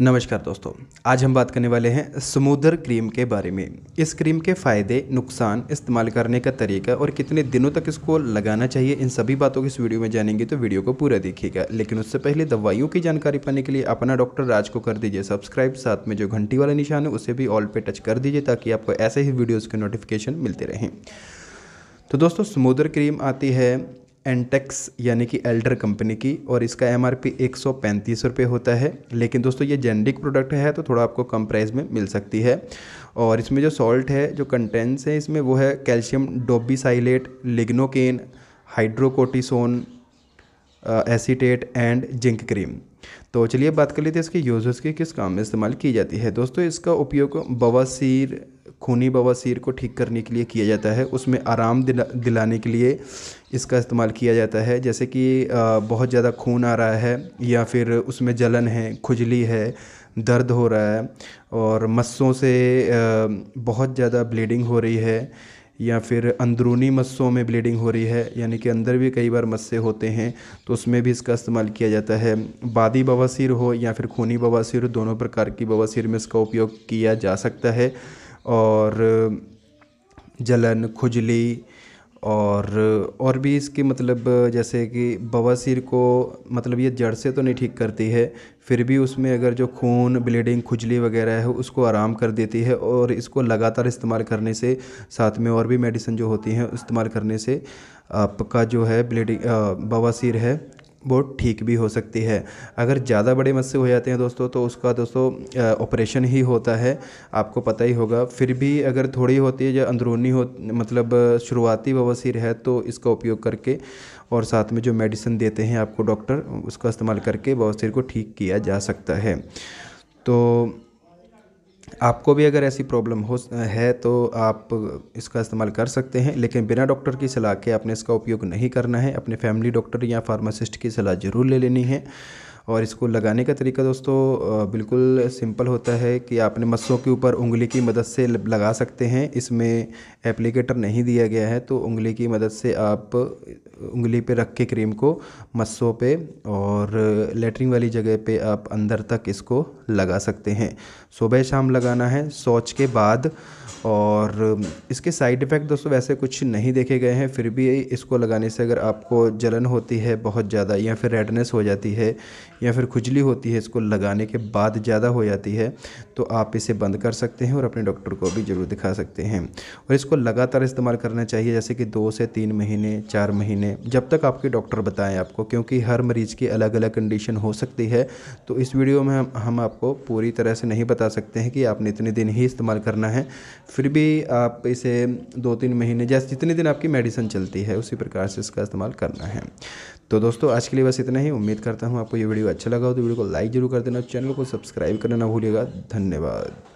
नमस्कार दोस्तों आज हम बात करने वाले हैं समुद्र क्रीम के बारे में इस क्रीम के फ़ायदे नुकसान इस्तेमाल करने का तरीका और कितने दिनों तक इसको लगाना चाहिए इन सभी बातों की इस वीडियो में जानेंगे तो वीडियो को पूरा देखिएगा लेकिन उससे पहले दवाइयों की जानकारी पाने के लिए अपना डॉक्टर राज को कर दीजिए सब्सक्राइब साथ में जो घंटी वाला निशान है उसे भी ऑल पे टच कर दीजिए ताकि आपको ऐसे ही वीडियोज़ के नोटिफिकेशन मिलते रहें तो दोस्तों समुद्र क्रीम आती है एंटेक्स यानी कि एल्डर कंपनी की और इसका एम आर पी एक सौ पैंतीस रुपये होता है लेकिन दोस्तों ये जेनरिक प्रोडक्ट है तो थोड़ा आपको कम प्राइस में मिल सकती है और इसमें जो सॉल्ट है जो कंटेंट्स हैं इसमें वो है calcium dobesilate lignocaine hydrocortisone acetate and zinc cream तो चलिए बात कर लेते हैं इसके यूजर्स के किस काम में इस्तेमाल की जाती है दोस्तों इसका उपयोग बवासीर खूनी बवासीर को ठीक करने के लिए किया जाता है उसमें आराम दिला दिलाने के लिए इसका इस्तेमाल किया जाता है जैसे कि बहुत ज़्यादा खून आ रहा है या फिर उसमें जलन है खुजली है दर्द हो रहा है और मस्सों से बहुत ज़्यादा ब्लीडिंग हो रही है या फिर अंदरूनी मस्सों में ब्लीडिंग हो रही है यानी कि अंदर भी कई बार मस्से होते हैं तो उसमें भी इसका इस्तेमाल किया जाता है बादी बवासीर हो या फिर खूनी बवासीर दोनों प्रकार की बवासीर में इसका उपयोग किया जा सकता है और जलन खुजली और और भी इसके मतलब जैसे कि बवासीर को मतलब ये जड़ से तो नहीं ठीक करती है फिर भी उसमें अगर जो खून ब्लीडिंग खुजली वगैरह है उसको आराम कर देती है और इसको लगातार इस्तेमाल करने से साथ में और भी मेडिसिन जो होती हैं इस्तेमाल करने से आपका जो है ब्लीडिंग बवासीर है वो ठीक भी हो सकती है अगर ज़्यादा बड़े मस्से हो जाते हैं दोस्तों तो उसका दोस्तों ऑपरेशन ही होता है आपको पता ही होगा फिर भी अगर थोड़ी होती है या अंदरूनी हो मतलब शुरुआती बवासीर है तो इसका उपयोग करके और साथ में जो मेडिसिन देते हैं आपको डॉक्टर उसका इस्तेमाल करके बवासीर को ठीक किया जा सकता है तो आपको भी अगर ऐसी प्रॉब्लम हो है तो आप इसका इस्तेमाल कर सकते हैं लेकिन बिना डॉक्टर की सलाह के आपने इसका उपयोग नहीं करना है अपने फैमिली डॉक्टर या फार्मासिस्ट की सलाह ज़रूर ले लेनी है और इसको लगाने का तरीका दोस्तों बिल्कुल सिंपल होता है कि आपने मस्सों के ऊपर उंगली की मदद से लगा सकते हैं इसमें एप्लीकेटर नहीं दिया गया है तो उंगली की मदद से आप उंगली पे रख के क्रीम को मस्सों पे और लेटरिंग वाली जगह पे आप अंदर तक इसको लगा सकते हैं सुबह शाम लगाना है सोच के बाद और इसके साइड इफ़ेक्ट दोस्तों वैसे कुछ नहीं देखे गए हैं फिर भी इसको लगाने से अगर आपको जलन होती है बहुत ज़्यादा या फिर रेडनेस हो जाती है या फिर खुजली होती है इसको लगाने के बाद ज़्यादा हो जाती है तो आप इसे बंद कर सकते हैं और अपने डॉक्टर को भी ज़रूर दिखा सकते हैं और इसको लगातार इस्तेमाल करना चाहिए जैसे कि दो से तीन महीने चार महीने जब तक आपके डॉक्टर बताएँ आपको क्योंकि हर मरीज़ की अलग अलग कंडीशन हो सकती है तो इस वीडियो में हम आप आपको पूरी तरह से नहीं बता सकते हैं कि आपने इतने दिन ही इस्तेमाल करना है फिर भी आप इसे दो तीन महीने जैसे जितने दिन आपकी मेडिसिन चलती है उसी प्रकार से इसका इस्तेमाल करना है तो दोस्तों आज के लिए बस इतना ही उम्मीद करता हूँ आपको ये वीडियो अच्छा लगा हो तो वीडियो को लाइक जरूर कर देना चैनल को सब्सक्राइब करना ना भूलिएगा धन्यवाद